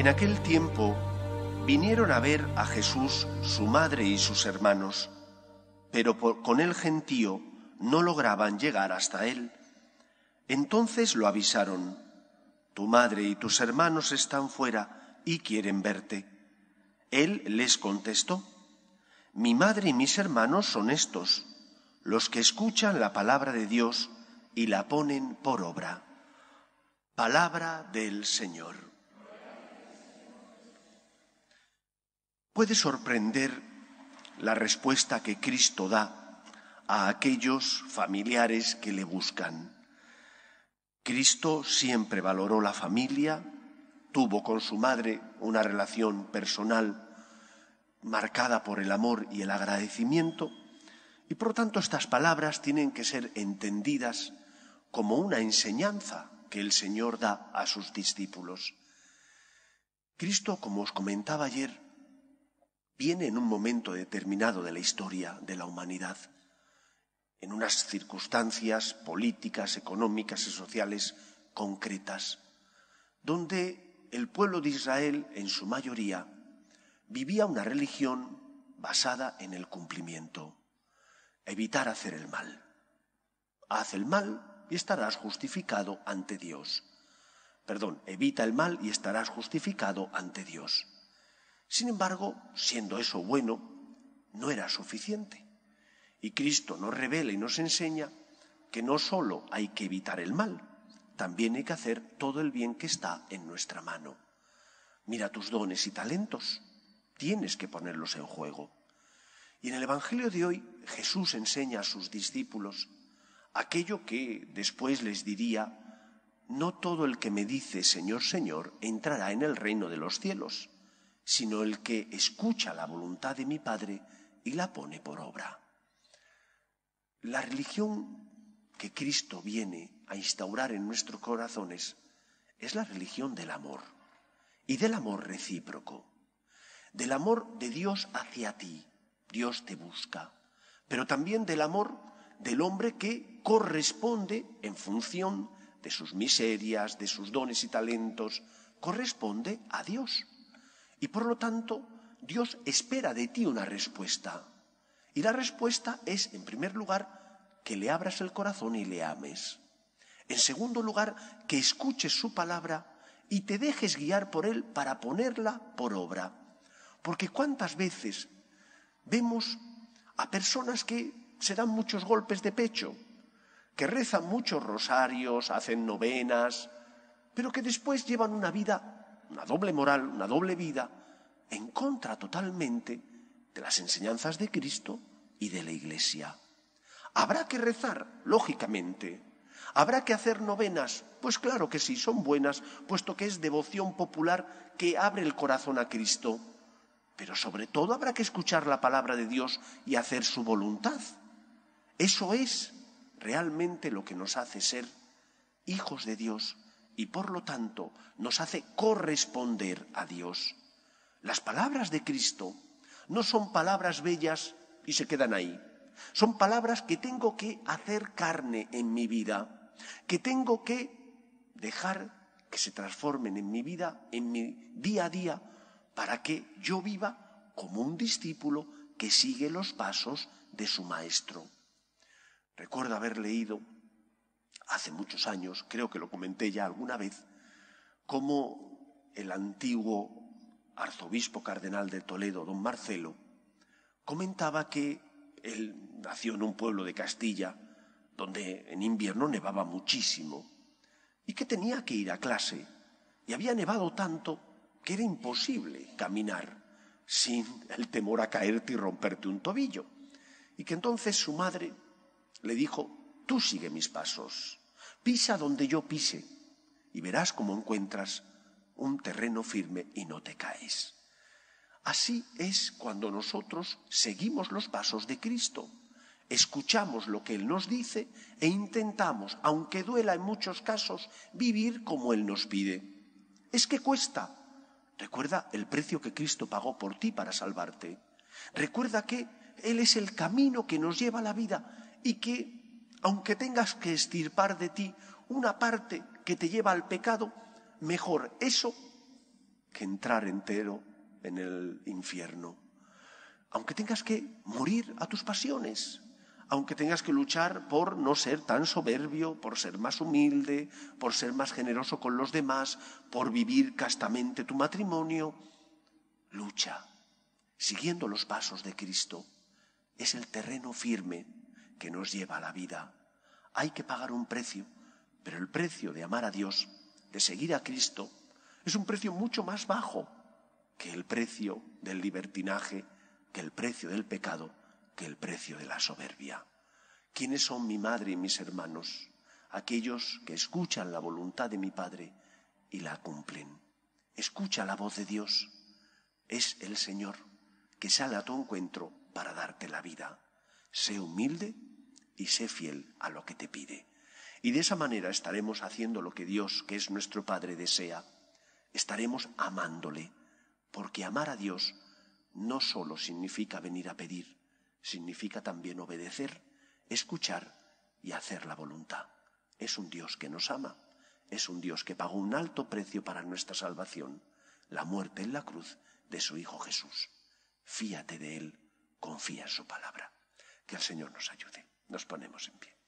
En aquel tiempo vinieron a ver a Jesús su madre y sus hermanos, pero con el gentío no lograban llegar hasta él. Entonces lo avisaron, tu madre y tus hermanos están fuera y quieren verte. Él les contestó, mi madre y mis hermanos son estos, los que escuchan la palabra de Dios y la ponen por obra. Palabra del Señor. Puede sorprender la respuesta que Cristo da a aquellos familiares que le buscan. Cristo siempre valoró la familia, tuvo con su madre una relación personal marcada por el amor y el agradecimiento, y por lo tanto estas palabras tienen que ser entendidas como una enseñanza que el Señor da a sus discípulos. Cristo, como os comentaba ayer, viene en un momento determinado de la historia de la humanidad, en unas circunstancias políticas, económicas y sociales concretas, donde el pueblo de Israel, en su mayoría, vivía una religión basada en el cumplimiento, evitar hacer el mal. Haz el mal y estarás justificado ante Dios. Perdón, evita el mal y estarás justificado ante Dios. Sin embargo, siendo eso bueno, no era suficiente. Y Cristo nos revela y nos enseña que no solo hay que evitar el mal, también hay que hacer todo el bien que está en nuestra mano. Mira tus dones y talentos, tienes que ponerlos en juego. Y en el Evangelio de hoy Jesús enseña a sus discípulos aquello que después les diría, no todo el que me dice Señor, Señor entrará en el reino de los cielos, sino el que escucha la voluntad de mi Padre y la pone por obra. La religión que Cristo viene a instaurar en nuestros corazones es la religión del amor y del amor recíproco, del amor de Dios hacia ti, Dios te busca, pero también del amor del hombre que corresponde en función de sus miserias, de sus dones y talentos, corresponde a Dios. Y por lo tanto, Dios espera de ti una respuesta. Y la respuesta es, en primer lugar, que le abras el corazón y le ames. En segundo lugar, que escuches su palabra y te dejes guiar por él para ponerla por obra. Porque cuántas veces vemos a personas que se dan muchos golpes de pecho, que rezan muchos rosarios, hacen novenas, pero que después llevan una vida una doble moral, una doble vida, en contra totalmente de las enseñanzas de Cristo y de la Iglesia. Habrá que rezar, lógicamente. Habrá que hacer novenas. Pues claro que sí, son buenas, puesto que es devoción popular que abre el corazón a Cristo. Pero sobre todo habrá que escuchar la palabra de Dios y hacer su voluntad. Eso es realmente lo que nos hace ser hijos de Dios y por lo tanto nos hace corresponder a Dios. Las palabras de Cristo no son palabras bellas y se quedan ahí. Son palabras que tengo que hacer carne en mi vida, que tengo que dejar que se transformen en mi vida, en mi día a día, para que yo viva como un discípulo que sigue los pasos de su maestro. Recuerdo haber leído hace muchos años, creo que lo comenté ya alguna vez, cómo el antiguo arzobispo cardenal de Toledo, don Marcelo, comentaba que él nació en un pueblo de Castilla donde en invierno nevaba muchísimo y que tenía que ir a clase y había nevado tanto que era imposible caminar sin el temor a caerte y romperte un tobillo y que entonces su madre le dijo, tú sigue mis pasos. Pisa donde yo pise y verás cómo encuentras un terreno firme y no te caes. Así es cuando nosotros seguimos los pasos de Cristo, escuchamos lo que Él nos dice e intentamos, aunque duela en muchos casos, vivir como Él nos pide. Es que cuesta. Recuerda el precio que Cristo pagó por ti para salvarte. Recuerda que Él es el camino que nos lleva a la vida y que aunque tengas que estirpar de ti una parte que te lleva al pecado, mejor eso que entrar entero en el infierno. Aunque tengas que morir a tus pasiones, aunque tengas que luchar por no ser tan soberbio, por ser más humilde, por ser más generoso con los demás, por vivir castamente tu matrimonio, lucha, siguiendo los pasos de Cristo. Es el terreno firme que nos lleva a la vida. Hay que pagar un precio, pero el precio de amar a Dios, de seguir a Cristo, es un precio mucho más bajo que el precio del libertinaje, que el precio del pecado, que el precio de la soberbia. ¿Quiénes son mi madre y mis hermanos? Aquellos que escuchan la voluntad de mi Padre y la cumplen. Escucha la voz de Dios. Es el Señor que sale a tu encuentro para darte la vida. Sé humilde y sé fiel a lo que te pide. Y de esa manera estaremos haciendo lo que Dios, que es nuestro Padre, desea. Estaremos amándole, porque amar a Dios no solo significa venir a pedir, significa también obedecer, escuchar y hacer la voluntad. Es un Dios que nos ama, es un Dios que pagó un alto precio para nuestra salvación, la muerte en la cruz de su Hijo Jesús. Fíate de Él, confía en su palabra. Que el Señor nos ayude. Nos ponemos en pie.